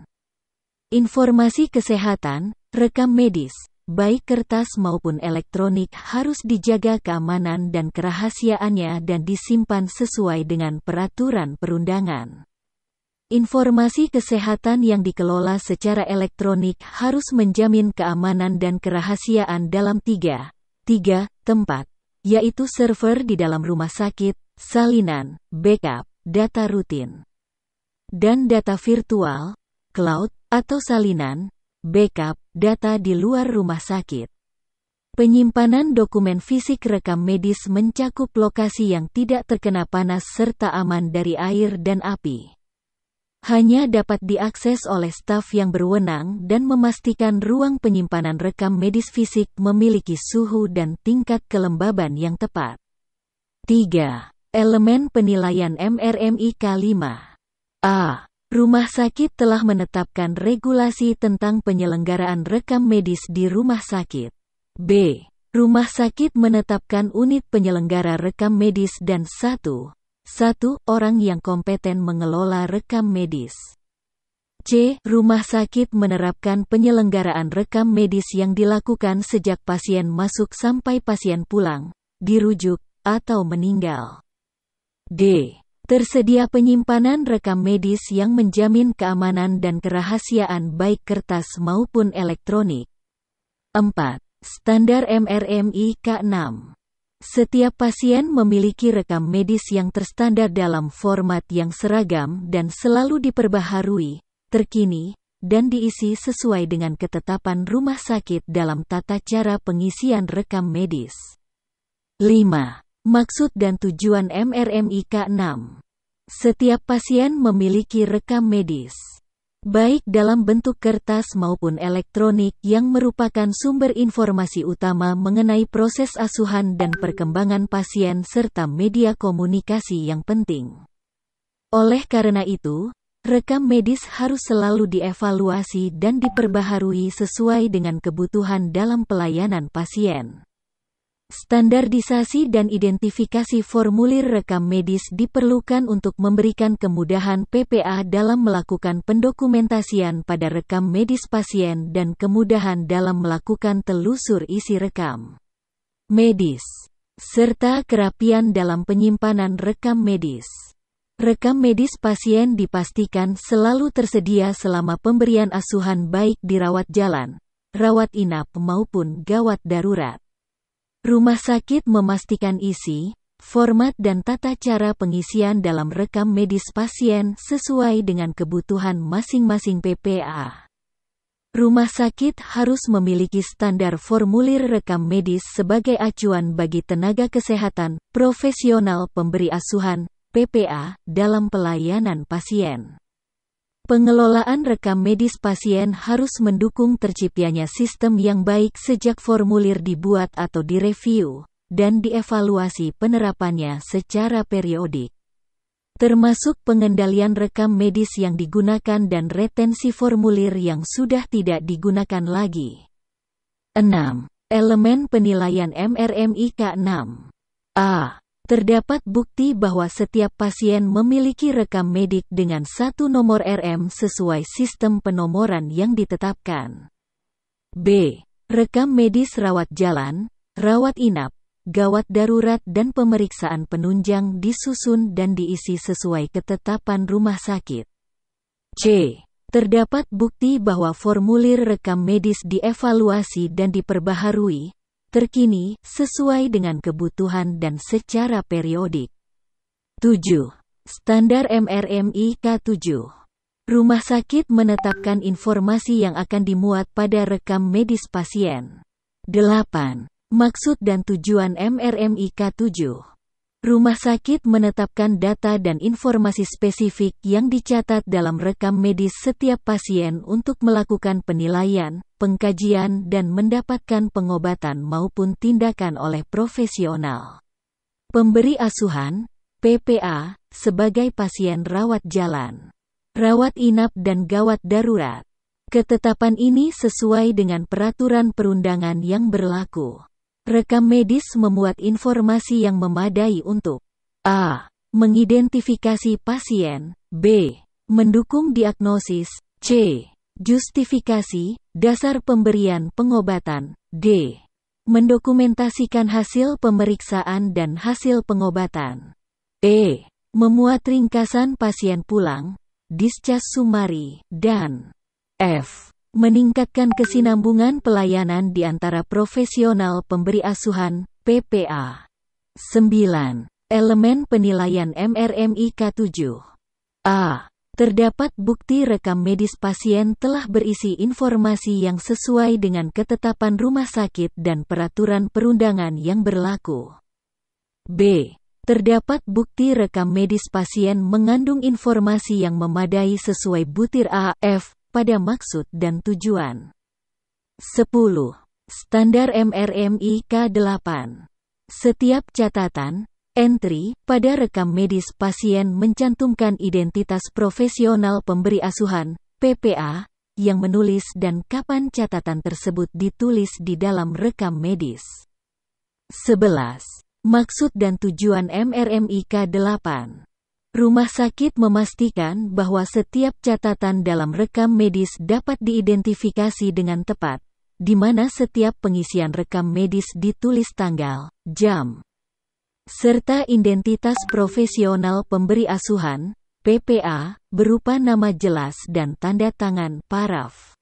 Informasi kesehatan, rekam medis, baik kertas maupun elektronik harus dijaga keamanan dan kerahasiaannya dan disimpan sesuai dengan peraturan perundangan. Informasi kesehatan yang dikelola secara elektronik harus menjamin keamanan dan kerahasiaan dalam tiga, tiga tempat, yaitu server di dalam rumah sakit, salinan, backup, data rutin, dan data virtual, cloud, atau salinan, backup, data di luar rumah sakit. Penyimpanan dokumen fisik rekam medis mencakup lokasi yang tidak terkena panas serta aman dari air dan api hanya dapat diakses oleh staf yang berwenang dan memastikan ruang penyimpanan rekam medis fisik memiliki suhu dan tingkat kelembaban yang tepat. 3. Elemen penilaian MRMI K5 A. Rumah sakit telah menetapkan regulasi tentang penyelenggaraan rekam medis di rumah sakit. B. Rumah sakit menetapkan unit penyelenggara rekam medis dan satu 1. Orang yang kompeten mengelola rekam medis. C. Rumah sakit menerapkan penyelenggaraan rekam medis yang dilakukan sejak pasien masuk sampai pasien pulang, dirujuk, atau meninggal. D. Tersedia penyimpanan rekam medis yang menjamin keamanan dan kerahasiaan baik kertas maupun elektronik. 4. Standar MRMI K6 setiap pasien memiliki rekam medis yang terstandar dalam format yang seragam dan selalu diperbaharui, terkini, dan diisi sesuai dengan ketetapan rumah sakit dalam tata cara pengisian rekam medis. 5. Maksud dan tujuan MRMIK 6 Setiap pasien memiliki rekam medis baik dalam bentuk kertas maupun elektronik yang merupakan sumber informasi utama mengenai proses asuhan dan perkembangan pasien serta media komunikasi yang penting. Oleh karena itu, rekam medis harus selalu dievaluasi dan diperbaharui sesuai dengan kebutuhan dalam pelayanan pasien. Standardisasi dan identifikasi formulir rekam medis diperlukan untuk memberikan kemudahan PPA dalam melakukan pendokumentasian pada rekam medis pasien dan kemudahan dalam melakukan telusur isi rekam medis, serta kerapian dalam penyimpanan rekam medis. Rekam medis pasien dipastikan selalu tersedia selama pemberian asuhan baik dirawat jalan, rawat inap maupun gawat darurat. Rumah sakit memastikan isi, format dan tata cara pengisian dalam rekam medis pasien sesuai dengan kebutuhan masing-masing PPA. Rumah sakit harus memiliki standar formulir rekam medis sebagai acuan bagi tenaga kesehatan, profesional pemberi asuhan, PPA, dalam pelayanan pasien. Pengelolaan rekam medis pasien harus mendukung terciptanya sistem yang baik sejak formulir dibuat atau direview, dan dievaluasi penerapannya secara periodik. Termasuk pengendalian rekam medis yang digunakan dan retensi formulir yang sudah tidak digunakan lagi. 6. Elemen penilaian MRMIK 6 A. Terdapat bukti bahwa setiap pasien memiliki rekam medik dengan satu nomor RM sesuai sistem penomoran yang ditetapkan. B. Rekam medis rawat jalan, rawat inap, gawat darurat dan pemeriksaan penunjang disusun dan diisi sesuai ketetapan rumah sakit. C. Terdapat bukti bahwa formulir rekam medis dievaluasi dan diperbaharui, terkini, sesuai dengan kebutuhan dan secara periodik. 7. Standar MRMI K7 Rumah sakit menetapkan informasi yang akan dimuat pada rekam medis pasien. 8. Maksud dan tujuan MRMI K7 Rumah sakit menetapkan data dan informasi spesifik yang dicatat dalam rekam medis setiap pasien untuk melakukan penilaian, pengkajian dan mendapatkan pengobatan maupun tindakan oleh profesional. Pemberi asuhan, PPA, sebagai pasien rawat jalan, rawat inap dan gawat darurat. Ketetapan ini sesuai dengan peraturan perundangan yang berlaku. Rekam medis memuat informasi yang memadai untuk A. Mengidentifikasi pasien B. Mendukung diagnosis C. Justifikasi, dasar pemberian pengobatan D. Mendokumentasikan hasil pemeriksaan dan hasil pengobatan E. Memuat ringkasan pasien pulang, discharge sumari, dan F meningkatkan kesinambungan pelayanan di antara profesional pemberi asuhan PPA. 9. Elemen penilaian MRMI k 7. A. Terdapat bukti rekam medis pasien telah berisi informasi yang sesuai dengan ketetapan rumah sakit dan peraturan perundangan yang berlaku. B. Terdapat bukti rekam medis pasien mengandung informasi yang memadai sesuai butir A, F, pada maksud dan tujuan. 10. Standar MRMI K 8 Setiap catatan, entry, pada rekam medis pasien mencantumkan identitas profesional pemberi asuhan, PPA, yang menulis dan kapan catatan tersebut ditulis di dalam rekam medis. 11. Maksud dan tujuan MRMI K 8 Rumah sakit memastikan bahwa setiap catatan dalam rekam medis dapat diidentifikasi dengan tepat, di mana setiap pengisian rekam medis ditulis tanggal, jam, serta identitas profesional pemberi asuhan, PPA, berupa nama jelas dan tanda tangan paraf.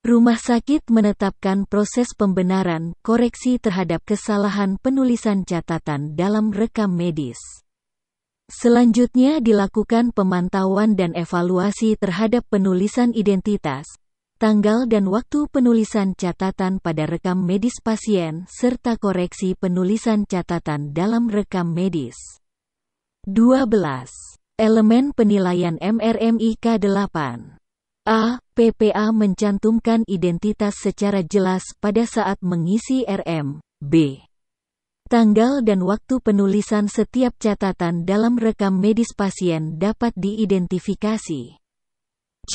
Rumah sakit menetapkan proses pembenaran koreksi terhadap kesalahan penulisan catatan dalam rekam medis. Selanjutnya dilakukan pemantauan dan evaluasi terhadap penulisan identitas, tanggal dan waktu penulisan catatan pada rekam medis pasien, serta koreksi penulisan catatan dalam rekam medis. 12. Elemen penilaian MRMIK 8 A. PPA mencantumkan identitas secara jelas pada saat mengisi RM. B. Tanggal dan waktu penulisan setiap catatan dalam rekam medis pasien dapat diidentifikasi. C.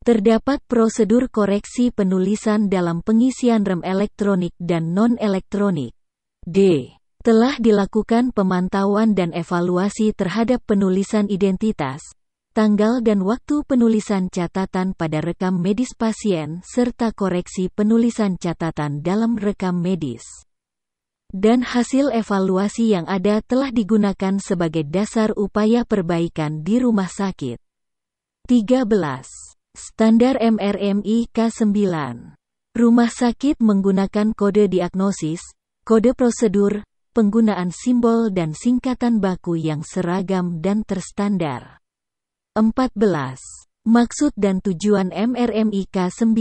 Terdapat prosedur koreksi penulisan dalam pengisian rem elektronik dan non-elektronik. D. Telah dilakukan pemantauan dan evaluasi terhadap penulisan identitas, tanggal dan waktu penulisan catatan pada rekam medis pasien serta koreksi penulisan catatan dalam rekam medis dan hasil evaluasi yang ada telah digunakan sebagai dasar upaya perbaikan di rumah sakit. 13. Standar MRMI K9 Rumah sakit menggunakan kode diagnosis, kode prosedur, penggunaan simbol dan singkatan baku yang seragam dan terstandar. 14. Maksud dan tujuan MRMI K9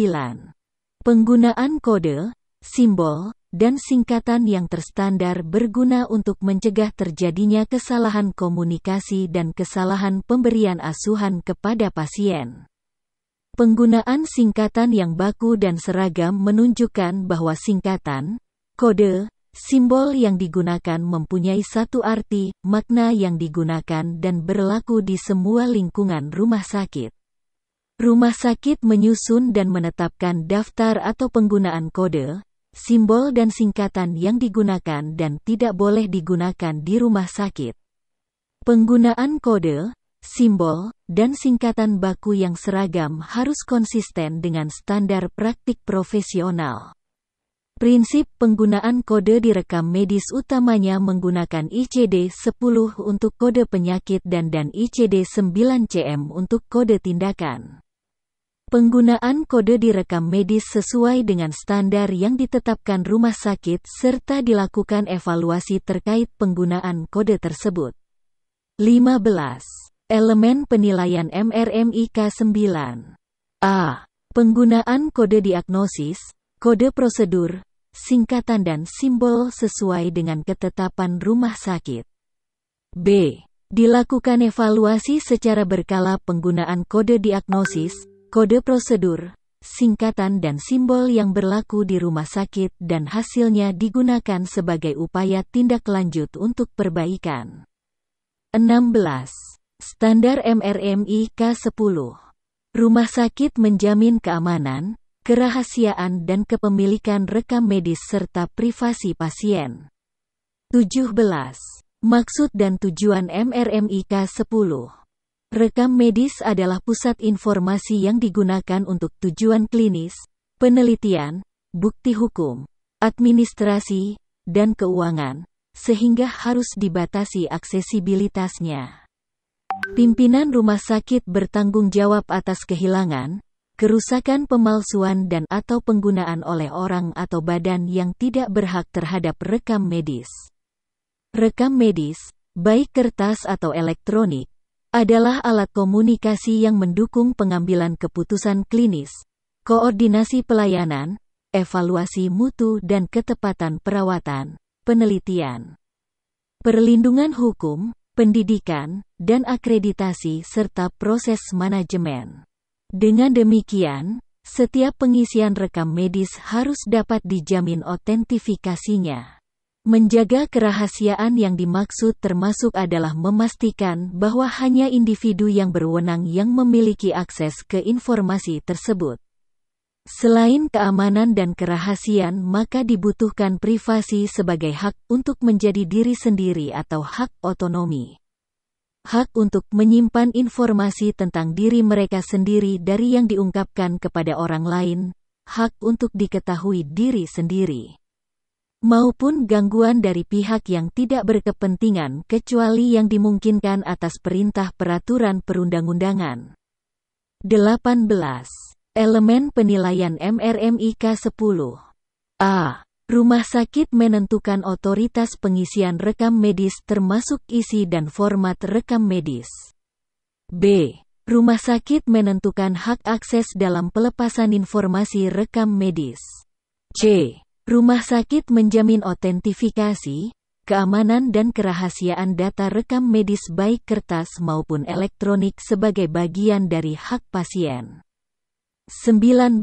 Penggunaan kode, simbol, dan singkatan yang terstandar berguna untuk mencegah terjadinya kesalahan komunikasi dan kesalahan pemberian asuhan kepada pasien. Penggunaan singkatan yang baku dan seragam menunjukkan bahwa singkatan, kode, simbol yang digunakan mempunyai satu arti, makna yang digunakan dan berlaku di semua lingkungan rumah sakit. Rumah sakit menyusun dan menetapkan daftar atau penggunaan kode, simbol dan singkatan yang digunakan dan tidak boleh digunakan di rumah sakit. Penggunaan kode, simbol, dan singkatan baku yang seragam harus konsisten dengan standar praktik profesional. Prinsip penggunaan kode direkam medis utamanya menggunakan ICD-10 untuk kode penyakit dan dan ICD-9 CM untuk kode tindakan. Penggunaan kode direkam medis sesuai dengan standar yang ditetapkan rumah sakit serta dilakukan evaluasi terkait penggunaan kode tersebut. 15. Elemen penilaian MRMIK 9. A. Penggunaan kode diagnosis, kode prosedur, singkatan dan simbol sesuai dengan ketetapan rumah sakit. B. Dilakukan evaluasi secara berkala penggunaan kode diagnosis, Kode prosedur, singkatan dan simbol yang berlaku di rumah sakit dan hasilnya digunakan sebagai upaya tindak lanjut untuk perbaikan. 16. Standar MRMI K10 Rumah sakit menjamin keamanan, kerahasiaan dan kepemilikan rekam medis serta privasi pasien. 17. Maksud dan tujuan MRMI K10 Rekam medis adalah pusat informasi yang digunakan untuk tujuan klinis, penelitian, bukti hukum, administrasi, dan keuangan, sehingga harus dibatasi aksesibilitasnya. Pimpinan rumah sakit bertanggung jawab atas kehilangan, kerusakan pemalsuan dan atau penggunaan oleh orang atau badan yang tidak berhak terhadap rekam medis. Rekam medis, baik kertas atau elektronik, adalah alat komunikasi yang mendukung pengambilan keputusan klinis, koordinasi pelayanan, evaluasi mutu dan ketepatan perawatan, penelitian, perlindungan hukum, pendidikan, dan akreditasi serta proses manajemen. Dengan demikian, setiap pengisian rekam medis harus dapat dijamin otentifikasinya. Menjaga kerahasiaan yang dimaksud termasuk adalah memastikan bahwa hanya individu yang berwenang yang memiliki akses ke informasi tersebut. Selain keamanan dan kerahasiaan, maka dibutuhkan privasi sebagai hak untuk menjadi diri sendiri atau hak otonomi. Hak untuk menyimpan informasi tentang diri mereka sendiri dari yang diungkapkan kepada orang lain, hak untuk diketahui diri sendiri maupun gangguan dari pihak yang tidak berkepentingan kecuali yang dimungkinkan atas perintah peraturan perundang-undangan. 18. Elemen penilaian MRMIK 10. A. Rumah sakit menentukan otoritas pengisian rekam medis termasuk isi dan format rekam medis. B. Rumah sakit menentukan hak akses dalam pelepasan informasi rekam medis. C. Rumah sakit menjamin otentifikasi, keamanan dan kerahasiaan data rekam medis baik kertas maupun elektronik sebagai bagian dari hak pasien. 19.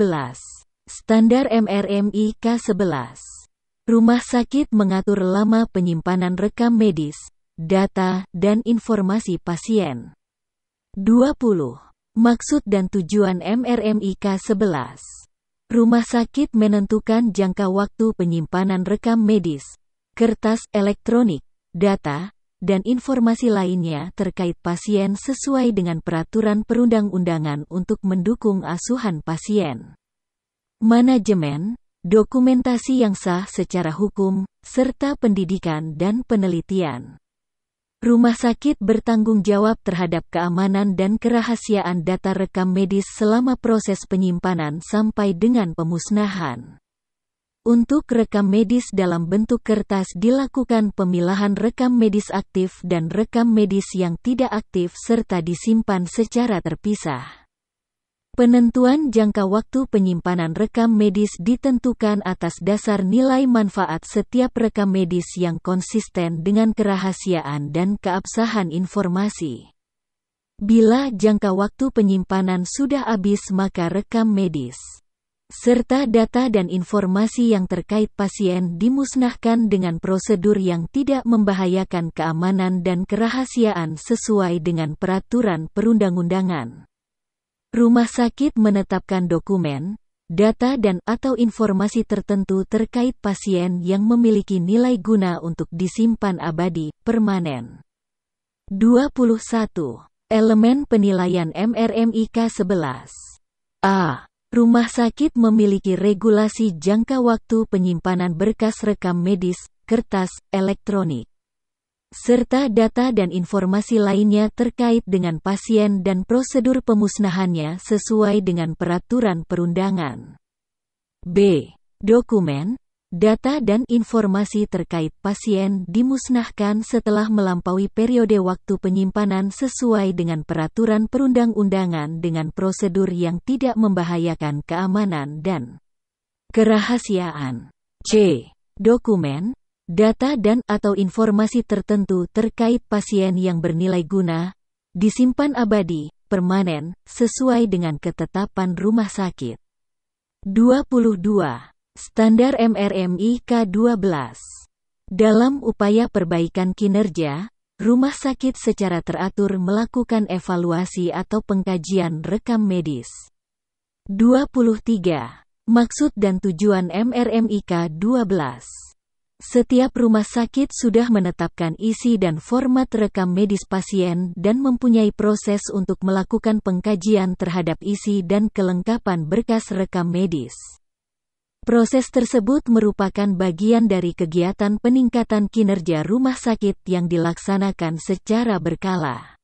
Standar MRMI K11 Rumah sakit mengatur lama penyimpanan rekam medis, data, dan informasi pasien. 20. Maksud dan tujuan MRMI K11 Rumah sakit menentukan jangka waktu penyimpanan rekam medis, kertas elektronik, data, dan informasi lainnya terkait pasien sesuai dengan peraturan perundang-undangan untuk mendukung asuhan pasien. Manajemen, dokumentasi yang sah secara hukum, serta pendidikan dan penelitian. Rumah sakit bertanggung jawab terhadap keamanan dan kerahasiaan data rekam medis selama proses penyimpanan sampai dengan pemusnahan. Untuk rekam medis dalam bentuk kertas dilakukan pemilahan rekam medis aktif dan rekam medis yang tidak aktif serta disimpan secara terpisah. Penentuan jangka waktu penyimpanan rekam medis ditentukan atas dasar nilai manfaat setiap rekam medis yang konsisten dengan kerahasiaan dan keabsahan informasi. Bila jangka waktu penyimpanan sudah habis maka rekam medis serta data dan informasi yang terkait pasien dimusnahkan dengan prosedur yang tidak membahayakan keamanan dan kerahasiaan sesuai dengan peraturan perundang-undangan. Rumah sakit menetapkan dokumen, data dan atau informasi tertentu terkait pasien yang memiliki nilai guna untuk disimpan abadi, permanen. 21. Elemen penilaian MRMIK 11. A. Rumah sakit memiliki regulasi jangka waktu penyimpanan berkas rekam medis, kertas, elektronik serta data dan informasi lainnya terkait dengan pasien dan prosedur pemusnahannya sesuai dengan peraturan perundangan. B. Dokumen, data dan informasi terkait pasien dimusnahkan setelah melampaui periode waktu penyimpanan sesuai dengan peraturan perundang-undangan dengan prosedur yang tidak membahayakan keamanan dan kerahasiaan. C. Dokumen, Data dan atau informasi tertentu terkait pasien yang bernilai guna, disimpan abadi, permanen, sesuai dengan ketetapan rumah sakit. 22. Standar MRMI k 12 Dalam upaya perbaikan kinerja, rumah sakit secara teratur melakukan evaluasi atau pengkajian rekam medis. 23. Maksud dan tujuan MRMIK 12 setiap rumah sakit sudah menetapkan isi dan format rekam medis pasien dan mempunyai proses untuk melakukan pengkajian terhadap isi dan kelengkapan berkas rekam medis. Proses tersebut merupakan bagian dari kegiatan peningkatan kinerja rumah sakit yang dilaksanakan secara berkala.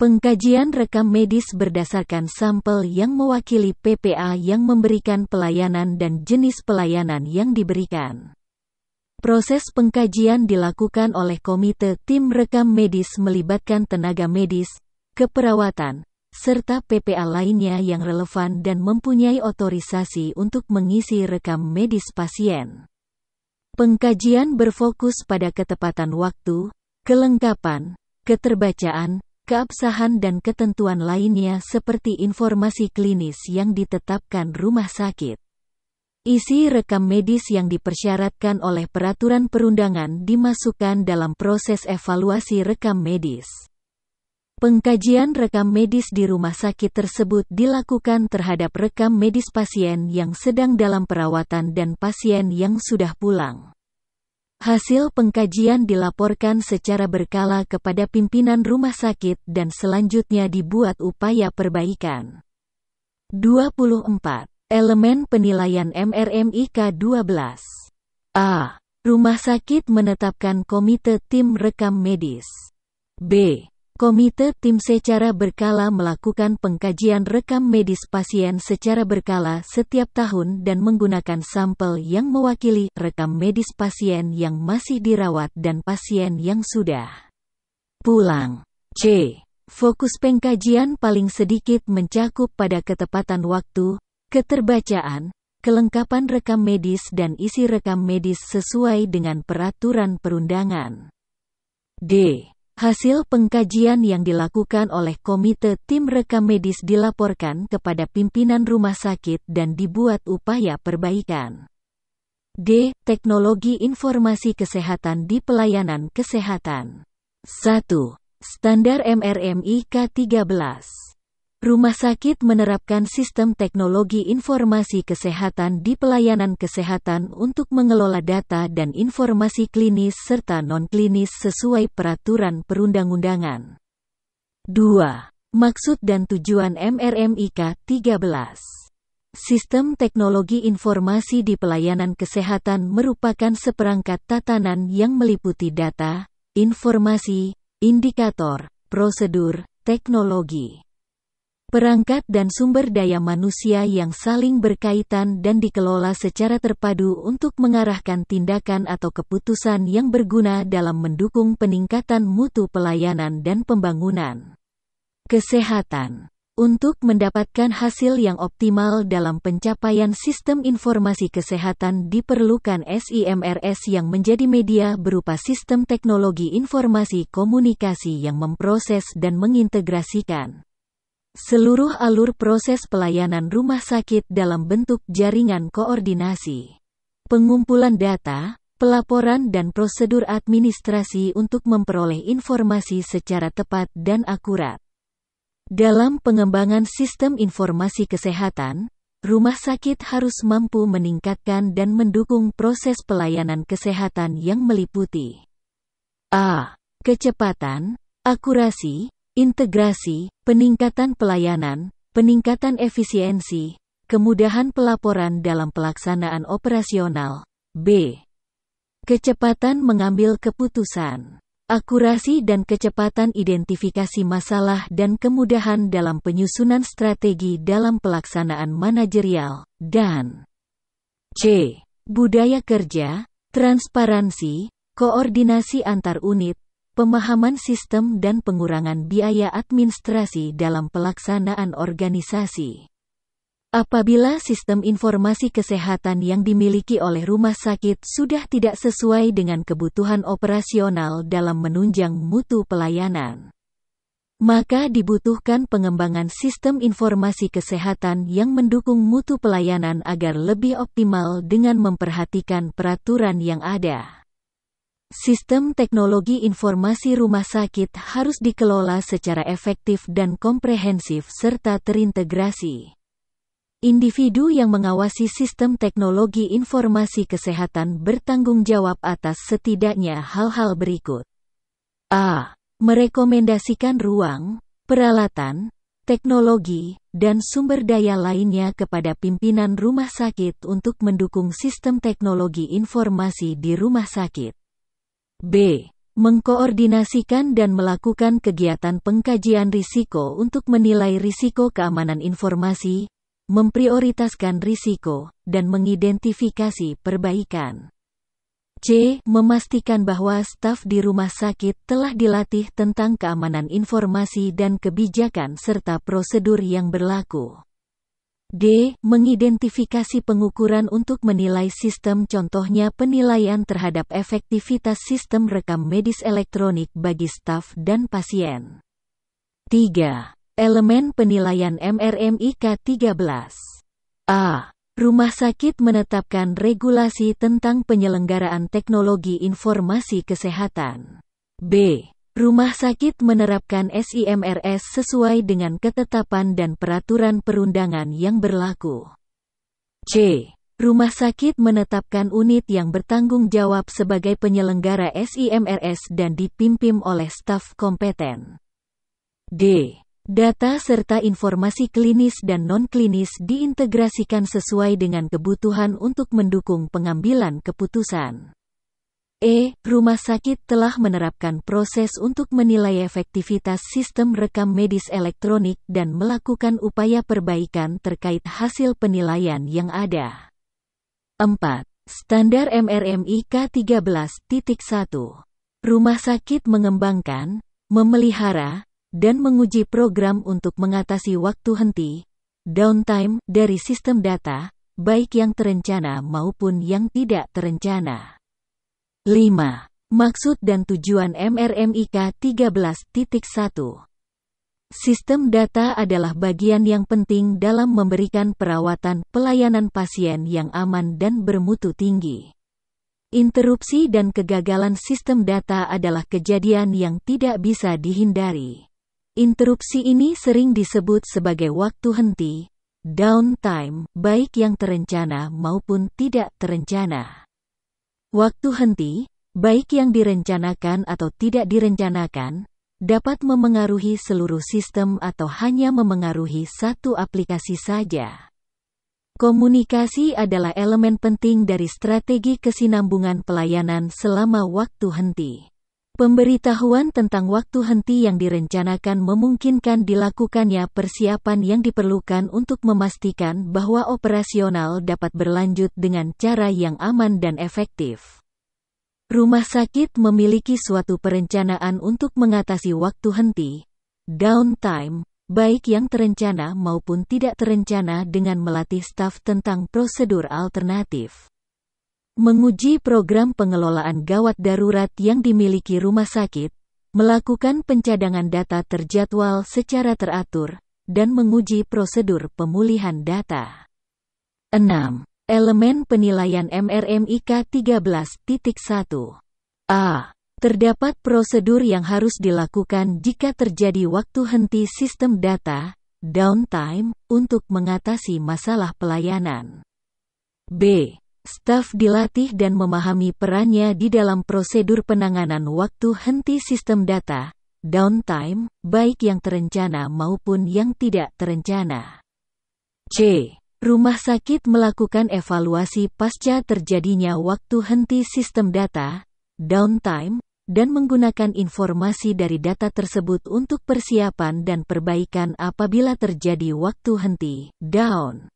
Pengkajian rekam medis berdasarkan sampel yang mewakili PPA yang memberikan pelayanan dan jenis pelayanan yang diberikan. Proses pengkajian dilakukan oleh Komite Tim Rekam Medis melibatkan tenaga medis, keperawatan, serta PPA lainnya yang relevan dan mempunyai otorisasi untuk mengisi rekam medis pasien. Pengkajian berfokus pada ketepatan waktu, kelengkapan, keterbacaan, keabsahan dan ketentuan lainnya seperti informasi klinis yang ditetapkan rumah sakit. Isi rekam medis yang dipersyaratkan oleh peraturan perundangan dimasukkan dalam proses evaluasi rekam medis. Pengkajian rekam medis di rumah sakit tersebut dilakukan terhadap rekam medis pasien yang sedang dalam perawatan dan pasien yang sudah pulang. Hasil pengkajian dilaporkan secara berkala kepada pimpinan rumah sakit dan selanjutnya dibuat upaya perbaikan. 24. Elemen penilaian MRMIK 12. A. Rumah sakit menetapkan komite tim rekam medis. B. Komite tim secara berkala melakukan pengkajian rekam medis pasien secara berkala setiap tahun dan menggunakan sampel yang mewakili rekam medis pasien yang masih dirawat dan pasien yang sudah pulang. C. Fokus pengkajian paling sedikit mencakup pada ketepatan waktu, Keterbacaan, kelengkapan rekam medis dan isi rekam medis sesuai dengan peraturan perundangan. D. Hasil pengkajian yang dilakukan oleh Komite Tim Rekam Medis dilaporkan kepada pimpinan rumah sakit dan dibuat upaya perbaikan. D. Teknologi informasi kesehatan di pelayanan kesehatan. 1. Standar MRMI k 13 Rumah sakit menerapkan sistem teknologi informasi kesehatan di pelayanan kesehatan untuk mengelola data dan informasi klinis serta non-klinis sesuai peraturan perundang-undangan. 2. Maksud dan tujuan MRMIK 13 Sistem teknologi informasi di pelayanan kesehatan merupakan seperangkat tatanan yang meliputi data, informasi, indikator, prosedur, teknologi perangkat dan sumber daya manusia yang saling berkaitan dan dikelola secara terpadu untuk mengarahkan tindakan atau keputusan yang berguna dalam mendukung peningkatan mutu pelayanan dan pembangunan kesehatan. Untuk mendapatkan hasil yang optimal dalam pencapaian sistem informasi kesehatan diperlukan SIMRS yang menjadi media berupa sistem teknologi informasi komunikasi yang memproses dan mengintegrasikan Seluruh alur proses pelayanan rumah sakit dalam bentuk jaringan koordinasi. Pengumpulan data, pelaporan dan prosedur administrasi untuk memperoleh informasi secara tepat dan akurat. Dalam pengembangan sistem informasi kesehatan, rumah sakit harus mampu meningkatkan dan mendukung proses pelayanan kesehatan yang meliputi A. Kecepatan, akurasi, integrasi, peningkatan pelayanan, peningkatan efisiensi, kemudahan pelaporan dalam pelaksanaan operasional. B. Kecepatan mengambil keputusan. Akurasi dan kecepatan identifikasi masalah dan kemudahan dalam penyusunan strategi dalam pelaksanaan manajerial, dan C. Budaya kerja, transparansi, koordinasi antar unit, pemahaman sistem dan pengurangan biaya administrasi dalam pelaksanaan organisasi. Apabila sistem informasi kesehatan yang dimiliki oleh rumah sakit sudah tidak sesuai dengan kebutuhan operasional dalam menunjang mutu pelayanan, maka dibutuhkan pengembangan sistem informasi kesehatan yang mendukung mutu pelayanan agar lebih optimal dengan memperhatikan peraturan yang ada. Sistem teknologi informasi rumah sakit harus dikelola secara efektif dan komprehensif serta terintegrasi. Individu yang mengawasi sistem teknologi informasi kesehatan bertanggung jawab atas setidaknya hal-hal berikut. A. Merekomendasikan ruang, peralatan, teknologi, dan sumber daya lainnya kepada pimpinan rumah sakit untuk mendukung sistem teknologi informasi di rumah sakit. B. Mengkoordinasikan dan melakukan kegiatan pengkajian risiko untuk menilai risiko keamanan informasi, memprioritaskan risiko, dan mengidentifikasi perbaikan. C. Memastikan bahwa staf di rumah sakit telah dilatih tentang keamanan informasi dan kebijakan serta prosedur yang berlaku. D. Mengidentifikasi pengukuran untuk menilai sistem contohnya penilaian terhadap efektivitas sistem rekam medis elektronik bagi staf dan pasien. 3. Elemen penilaian MRMIK 13. A. Rumah sakit menetapkan regulasi tentang penyelenggaraan teknologi informasi kesehatan. B. Rumah sakit menerapkan SIMRS sesuai dengan ketetapan dan peraturan perundangan yang berlaku. C. Rumah sakit menetapkan unit yang bertanggung jawab sebagai penyelenggara SIMRS dan dipimpin oleh staf kompeten. D. Data serta informasi klinis dan non-klinis diintegrasikan sesuai dengan kebutuhan untuk mendukung pengambilan keputusan. E. Rumah sakit telah menerapkan proses untuk menilai efektivitas sistem rekam medis elektronik dan melakukan upaya perbaikan terkait hasil penilaian yang ada. 4. Standar MRMI k 13.1 Rumah sakit mengembangkan, memelihara, dan menguji program untuk mengatasi waktu henti, downtime, dari sistem data, baik yang terencana maupun yang tidak terencana. 5. Maksud dan tujuan MRMIK 13.1 Sistem data adalah bagian yang penting dalam memberikan perawatan pelayanan pasien yang aman dan bermutu tinggi. Interupsi dan kegagalan sistem data adalah kejadian yang tidak bisa dihindari. Interupsi ini sering disebut sebagai waktu henti, downtime, baik yang terencana maupun tidak terencana. Waktu henti, baik yang direncanakan atau tidak direncanakan, dapat memengaruhi seluruh sistem atau hanya memengaruhi satu aplikasi saja. Komunikasi adalah elemen penting dari strategi kesinambungan pelayanan selama waktu henti. Pemberitahuan tentang waktu henti yang direncanakan memungkinkan dilakukannya persiapan yang diperlukan untuk memastikan bahwa operasional dapat berlanjut dengan cara yang aman dan efektif. Rumah sakit memiliki suatu perencanaan untuk mengatasi waktu henti, downtime, baik yang terencana maupun tidak terencana dengan melatih staf tentang prosedur alternatif menguji program pengelolaan gawat darurat yang dimiliki rumah sakit, melakukan pencadangan data terjadwal secara teratur, dan menguji prosedur pemulihan data. 6. Elemen penilaian MRMIK 13.1 A. Terdapat prosedur yang harus dilakukan jika terjadi waktu henti sistem data, downtime, untuk mengatasi masalah pelayanan. B. Staf dilatih dan memahami perannya di dalam prosedur penanganan waktu henti sistem data, downtime, baik yang terencana maupun yang tidak terencana. C. Rumah sakit melakukan evaluasi pasca terjadinya waktu henti sistem data, downtime, dan menggunakan informasi dari data tersebut untuk persiapan dan perbaikan apabila terjadi waktu henti, down,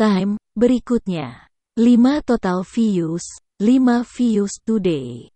time, berikutnya. 5 total views, 5 views today.